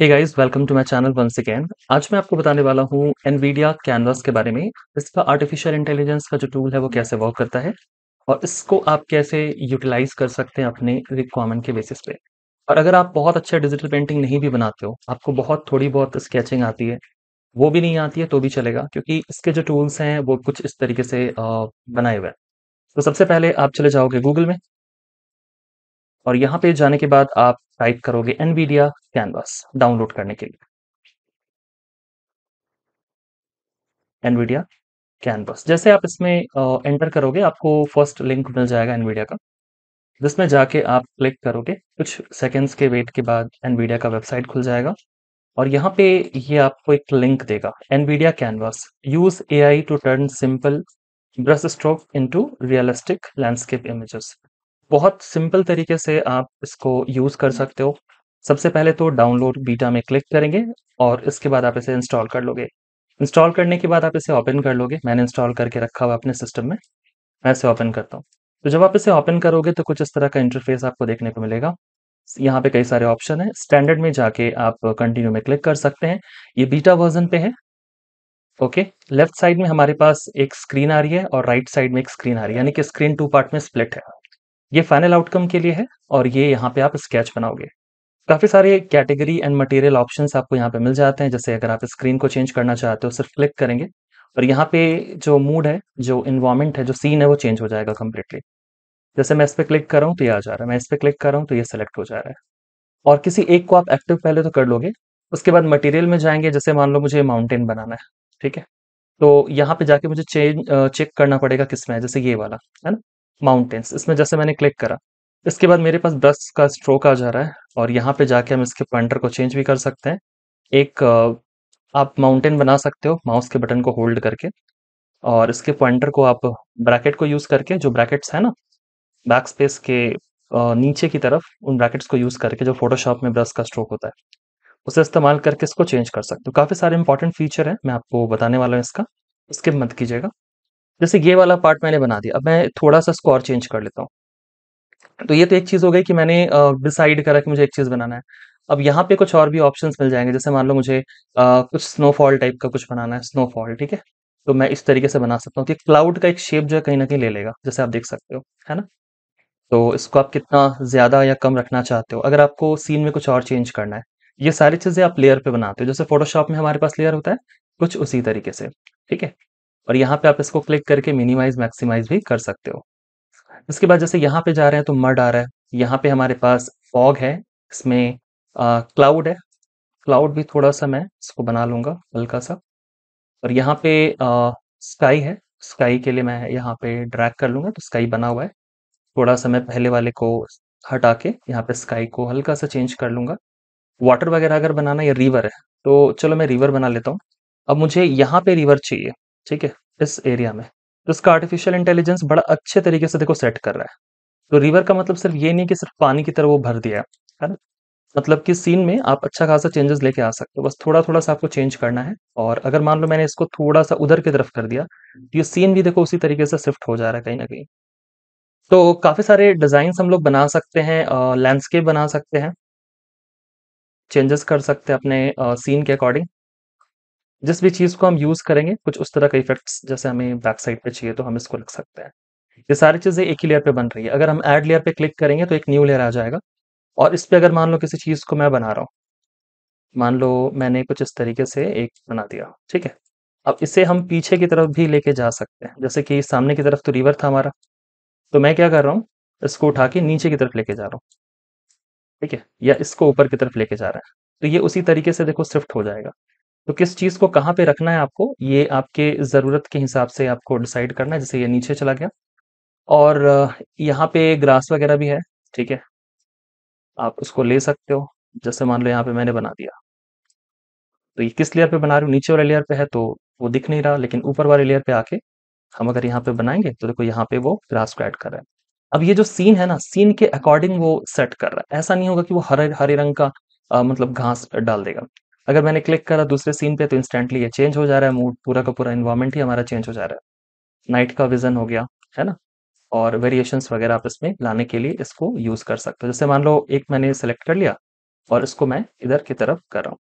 Hey guys welcome to my channel once again आज मैं आपको बताने वाला हूँ एनवीडिया कैनवास के बारे में इसका आर्टिफिशियल इंटेलिजेंस का जो टूल है वो कैसे वर्क करता है और इसको आप कैसे यूटिलाइज कर सकते हैं अपने रिक्वायरमेंट के बेसिस पे और अगर आप बहुत अच्छा डिजिटल पेंटिंग नहीं भी बनाते हो आपको बहुत थोड़ी बहुत स्केचिंग आती है वो भी नहीं आती है तो भी चलेगा क्योंकि इसके जो टूल्स हैं वो कुछ इस तरीके से बनाए हुए हैं तो सबसे पहले आप चले जाओगे गूगल में और यहाँ पे जाने के बाद आप टाइप करोगे एनवीडिया कैनवास डाउनलोड करने के लिए एनवीडिया कैनवास जैसे आप इसमें एंटर करोगे आपको फर्स्ट लिंक मिल जाएगा एनवीडिया का जिसमें जाके आप क्लिक करोगे कुछ सेकेंड्स के वेट के बाद एनवीडिया का वेबसाइट खुल जाएगा और यहाँ पे ये आपको एक लिंक देगा NVIDIA Canvas use A I to turn simple brush stroke to realistic landscape images बहुत सिंपल तरीके से आप इसको यूज़ कर सकते हो। सबसे पहले तो डाउनलोड बीटा में क्लिक करेंगे और इसके बाद आप इसे इंस्टॉल कर लोगे। इंस्टॉल करने के बाद आप इसे ओपन कर लोगे। मैंने इंस्टॉल करके रखा हुआ अपने सिस्टम में। मैं इसे ओपन करता हूँ। तो जब आप इसे ओपन करोगे तो कुछ इस तरह का इंटरफ़ेस आपको देखने को मिलेगा। यहाँ पे कई सारे ऑप्शन है स्टैंडर्ड में जाके आप कंटिन्यू में क्लिक कर सकते हैं। ये बीटा वर्ज़न पे है। ओके, लेफ्ट साइड में हमारे पास एक स्क्रीन आ रही है और राइट साइड में एक स्क्रीन आ रही है। यानी कि स्क्रीन टू पार्ट में स्प्लिट है। ये फाइनल आउटकम के लिए है और ये यहाँ पे आप स्केच बनाओगे काफ़ी सारे कैटेगरी एंड मटेरियल ऑप्शंस आपको यहाँ पे मिल जाते हैं जैसे अगर आप स्क्रीन को चेंज करना चाहते हो सिर्फ क्लिक करेंगे और यहाँ पे जो मूड है जो इन्वायरमेंट है जो सीन है वो चेंज हो जाएगा कम्प्लीटली जैसे मैं इस पर क्लिक कर रहा हूँ तो ये आ जा रहा है मैं इस पर क्लिक कर रहा हूँ तो ये सिलेक्ट हो जा रहा है और किसी एक को आप एक्टिव पहले तो कर लोगे उसके बाद मटेरियल में जाएंगे जैसे मान लो मुझे माउंटेन बनाना है ठीक है तो यहाँ पे जाके मुझे चेंज चेक करना पड़ेगा किसमें है जैसे ये वाला है ना माउंटेन्स इसमें जैसे मैंने क्लिक करा इसके बाद मेरे पास ब्रश का स्ट्रोक आ जा रहा है और यहाँ पे जाके हम इसके पॉइंटर को चेंज भी कर सकते हैं एक आप माउंटेन बना सकते हो माउस के बटन को होल्ड करके और इसके पॉइंटर को आप ब्रैकेट को यूज़ करके जो ब्रैकेट्स हैं ना बैक स्पेस के नीचे की तरफ उन ब्रैकेट्स को यूज़ करके जो फोटोशॉप में ब्रश का स्ट्रोक होता है उसे इस्तेमाल करके इसको चेंज कर सकते हो काफ़ी सारे इंपॉर्टेंट फीचर हैं मैं आपको बताने वाला हूँ इसका स्किप मत कीजिएगा जैसे ये वाला पार्ट मैंने बना दिया अब मैं थोड़ा सा स्कोर चेंज कर लेता हूँ तो ये तो एक चीज़ हो गई कि मैंने डिसाइड करा कि मुझे एक चीज़ बनाना है अब यहाँ पे कुछ और भी ऑप्शन मिल जाएंगे जैसे मान लो मुझे आ, कुछ स्नोफॉल टाइप का कुछ बनाना है स्नोफॉल ठीक है तो मैं इस तरीके से बना सकता हूँ कि क्लाउड का एक शेप जो है कहीं ना कहीं ले लेगा जैसे आप देख सकते हो है ना तो इसको आप कितना ज़्यादा या कम रखना चाहते हो अगर आपको सीन में कुछ और चेंज करना है ये सारी चीज़ें आप लेयर पे बनाते हो जैसे फोटोशॉप में हमारे पास लेयर होता है कुछ उसी तरीके से ठीक है और यहाँ पे आप इसको क्लिक करके मिनिमाइज मैक्सिमाइज भी कर सकते हो इसके बाद जैसे यहाँ पे जा रहे हैं तो मर्ड आ रहा है यहाँ पे हमारे पास फॉग है इसमें क्लाउड है क्लाउड भी थोड़ा सा मैं इसको बना लूंगा हल्का सा और यहाँ पे स्काई है स्काई के लिए मैं यहाँ पे ड्रैग कर लूँगा तो स्काई बना हुआ है थोड़ा सा मैं पहले वाले को हटा के यहाँ पे स्काई को हल्का सा चेंज कर लूँगा वाटर वगैरह अगर बनाना या रिवर है तो चलो मैं रिवर बना लेता हूँ अब मुझे यहाँ पे रिवर चाहिए ठीक है इस एरिया में तो इसका आर्टिफिशियल इंटेलिजेंस बड़ा अच्छे तरीके से देखो सेट कर रहा है तो रिवर का मतलब सिर्फ ये नहीं कि सिर्फ पानी की तरह वो भर दिया है ना मतलब कि सीन में आप अच्छा खासा चेंजेस लेके आ सकते हो बस थोड़ा थोड़ा सा आपको चेंज करना है और अगर मान लो मैंने इसको थोड़ा सा उधर की तरफ कर दिया तो ये सीन भी देखो उसी तरीके से शिफ्ट हो जा रहा है कहीं ना कहीं तो काफ़ी सारे डिजाइन हम लोग बना सकते हैं लैंडस्केप बना सकते हैं चेंजेस कर सकते हैं अपने सीन के अकॉर्डिंग जिस भी चीज़ को हम यूज़ करेंगे कुछ उस तरह का इफेक्ट्स जैसे हमें बैक साइड पे चाहिए तो हम इसको लिख सकते हैं ये सारी चीज़ें एक ही लेयर पे बन रही है अगर हम ऐड लेयर पे क्लिक करेंगे तो एक न्यू लेयर आ जाएगा और इस पर अगर मान लो किसी चीज़ को मैं बना रहा हूँ मान लो मैंने कुछ इस तरीके से एक बना दिया ठीक है अब इसे हम पीछे की तरफ भी लेके जा सकते हैं जैसे कि सामने की तरफ तो रिवर था हमारा तो मैं क्या कर रहा हूँ इसको उठा के नीचे की तरफ लेके जा रहा हूँ ठीक है या इसको ऊपर की तरफ लेके जा रहा है तो ये उसी तरीके से देखो शिफ्ट हो जाएगा तो किस चीज़ को कहाँ पे रखना है आपको ये आपके ज़रूरत के हिसाब से आपको डिसाइड करना है जैसे ये नीचे चला गया और यहाँ पे ग्रास वगैरह भी है ठीक है आप उसको ले सकते हो जैसे मान लो यहाँ पे मैंने बना दिया तो ये किस लेयर पे बना रही हूँ नीचे वाले लेयर पे है तो वो दिख नहीं रहा लेकिन ऊपर वाले लेयर पे आके हम अगर यहाँ पे बनाएंगे तो देखो यहाँ पे वो ग्रास को ऐड कर रहे हैं अब ये जो सीन है ना सीन के अकॉर्डिंग वो सेट कर रहा है ऐसा नहीं होगा कि वो हरे हरे रंग का आ, मतलब घास डाल देगा अगर मैंने क्लिक करा दूसरे सीन पे तो इंस्टेंटली ये चेंज हो जा रहा है मूड पूरा का पूरा इन्वायरमेंट ही हमारा चेंज हो जा रहा है नाइट का विजन हो गया है ना और वेरिएशंस वगैरह आप इसमें लाने के लिए इसको यूज़ कर सकते हो जैसे मान लो एक मैंने सेलेक्ट कर लिया और इसको मैं इधर की तरफ कर रहा हूँ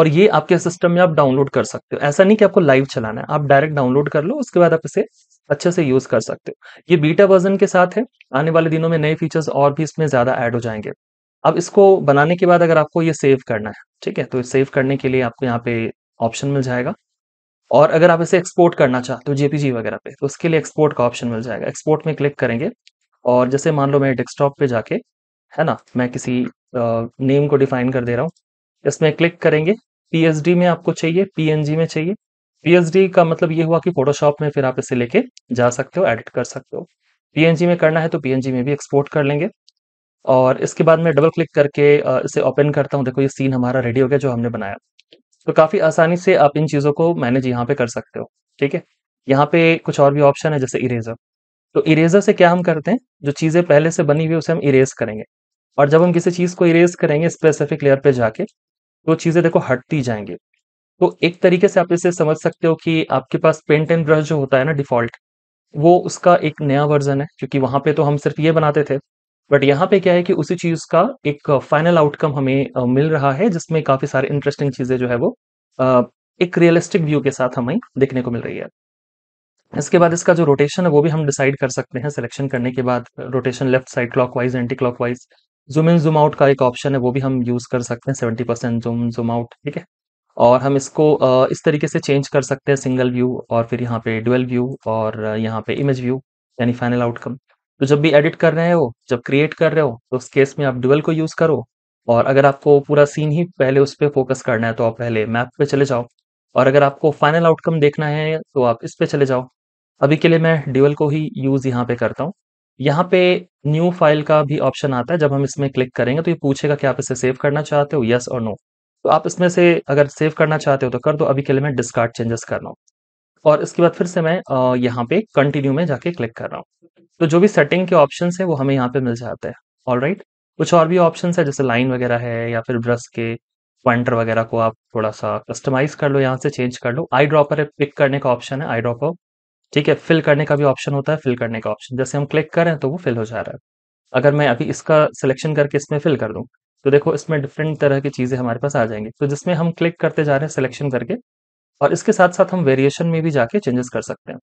और ये आपके सिस्टम में आप डाउनलोड कर सकते हो ऐसा नहीं कि आपको लाइव चलाना है आप डायरेक्ट डाउनलोड कर लो उसके बाद आप इसे अच्छे से यूज़ कर सकते हो ये बीटा वर्जन के साथ है आने वाले दिनों में नए फीचर्स और भी इसमें ज़्यादा ऐड हो जाएंगे अब इसको बनाने के बाद अगर आपको ये सेव करना है ठीक है तो सेव करने के लिए आपको यहाँ पे ऑप्शन मिल जाएगा और अगर आप इसे एक्सपोर्ट करना चाहते हो जेपीजी वगैरह पे तो उसके लिए एक्सपोर्ट का ऑप्शन मिल जाएगा एक्सपोर्ट में क्लिक करेंगे और जैसे मान लो मैं डेस्कटॉप पे जाके है ना मैं किसी नेम को डिफाइन कर दे रहा हूँ इसमें क्लिक करेंगे पी में आपको चाहिए पी में चाहिए पी का मतलब ये हुआ कि फोटोशॉप में फिर आप इसे लेके जा सकते हो एडिट कर सकते हो पी में करना है तो पी में भी एक्सपोर्ट कर लेंगे और इसके बाद मैं डबल क्लिक करके इसे ओपन करता हूँ देखो ये सीन हमारा रेडी हो गया जो हमने बनाया तो काफ़ी आसानी से आप इन चीज़ों को मैनेज यहाँ पे कर सकते हो ठीक है यहाँ पे कुछ और भी ऑप्शन है जैसे इरेजर तो इरेजर से क्या हम करते हैं जो चीज़ें पहले से बनी हुई उसे हम इरेज करेंगे और जब हम किसी चीज़ को इरेज करेंगे स्पेसिफिक लेयर पे जाके तो चीज़ें देखो हटती जाएंगी तो एक तरीके से आप इसे समझ सकते हो कि आपके पास पेंट एंड ब्रश जो होता है ना डिफॉल्ट वो उसका एक नया वर्जन है क्योंकि वहाँ पे तो हम सिर्फ ये बनाते थे बट यहाँ पे क्या है कि उसी चीज का एक फाइनल uh, आउटकम हमें uh, मिल रहा है जिसमें काफी सारे इंटरेस्टिंग चीजें जो है वो uh, एक रियलिस्टिक व्यू के साथ हमें देखने को मिल रही है इसके बाद इसका जो रोटेशन है वो भी हम डिसाइड कर सकते हैं सिलेक्शन करने के बाद rotation left side clock anti clock zoom in zoom out का एक ऑप्शन है वो भी हम यूज कर सकते हैं seventy percent zoom zoom out ठीक है और हम इसको इस तरीके से चेंज कर सकते हैं सिंगल व्यू और फिर यहाँ पे डुअल व्यू और यहाँ पे इमेज व्यू यानी फाइनल आउटकम तो जब भी एडिट कर रहे हो जब क्रिएट कर रहे हो तो उस केस में आप डुअल को यूज़ करो और अगर आपको पूरा सीन ही पहले उस पर फोकस करना है तो आप पहले मैप पे चले जाओ और अगर आपको फाइनल आउटकम देखना है तो आप इस पे चले जाओ अभी के लिए मैं ड्यूअल को ही यूज़ यहाँ पे करता हूँ यहाँ पे न्यू फाइल का भी ऑप्शन आता है जब हम इसमें क्लिक करेंगे तो ये पूछेगा कि आप इसे सेव करना चाहते हो यस और नो तो आप इसमें से अगर सेव करना चाहते हो तो कर दो अभी के लिए मैं डिस्कार्ड चेंजेस कर रहा हूँ और इसके बाद फिर से मैं यहाँ पे कंटिन्यू में जाके क्लिक कर रहा हूँ तो जो भी सेटिंग के ऑप्शन है वो हमें यहाँ पे मिल जाते हैं ऑल राइट कुछ और भी ऑप्शन है जैसे लाइन वगैरह है या फिर ब्रश के पॉइंटर वगैरह को आप थोड़ा सा कस्टमाइज कर लो यहाँ से चेंज कर लो आई ड्रॉपर है पिक करने का ऑप्शन है आई ड्रॉपर ठीक है फिल करने का भी ऑप्शन होता है फिल करने का ऑप्शन जैसे हम क्लिक करें तो वो फिल हो जा रहा है अगर मैं अभी इसका सिलेक्शन करके इसमें फिल कर दूँ तो देखो इसमें डिफरेंट तरह की चीज़ें हमारे पास आ जाएंगी तो जिसमें हम क्लिक करते जा रहे हैं सिलेक्शन करके और इसके साथ साथ हम वेरिएशन में भी जाके चेंजेस कर सकते हैं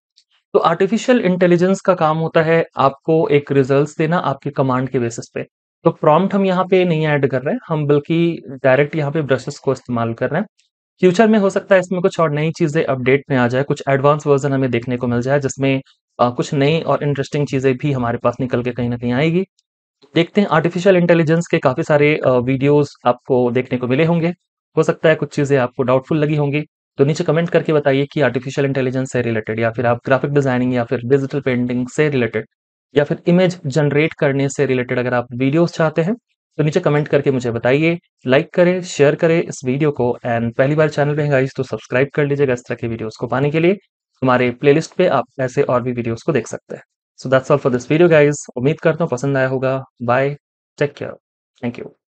तो आर्टिफिशियल इंटेलिजेंस का काम होता है आपको एक रिजल्ट्स देना आपके कमांड के बेसिस पे तो प्रॉम्प्ट हम यहाँ पे नहीं ऐड कर रहे हैं हम बल्कि डायरेक्ट यहाँ पे ब्रशेस को इस्तेमाल कर रहे हैं फ्यूचर में हो सकता है इसमें कुछ और नई चीजें अपडेट में आ जाए कुछ एडवांस वर्जन हमें देखने को मिल जाए जिसमें आ, कुछ नई और इंटरेस्टिंग चीजें भी हमारे पास निकल के कहीं ना कहीं आएगी देखते हैं आर्टिफिशियल इंटेलिजेंस के काफी सारे वीडियोज आपको देखने को मिले होंगे हो सकता है कुछ चीजें आपको डाउटफुल लगी होंगी तो नीचे कमेंट करके बताइए कि आर्टिफिशियल इंटेलिजेंस से रिलेटेड या फिर आप ग्राफिक डिजाइनिंग या फिर डिजिटल पेंटिंग से रिलेटेड या फिर इमेज जनरेट करने से रिलेटेड अगर आप वीडियोस चाहते हैं तो नीचे कमेंट करके मुझे बताइए लाइक करें शेयर करें इस वीडियो को एंड पहली बार चैनल पे गाइस तो सब्सक्राइब कर लीजिएगा इस तरह के वीडियोस को पाने के लिए हमारे प्लेलिस्ट पे आप ऐसे और भी वीडियोस को देख सकते हैं so that's all for this video guys उम्मीद करता हूँ पसंद आया होगा bye take care thank you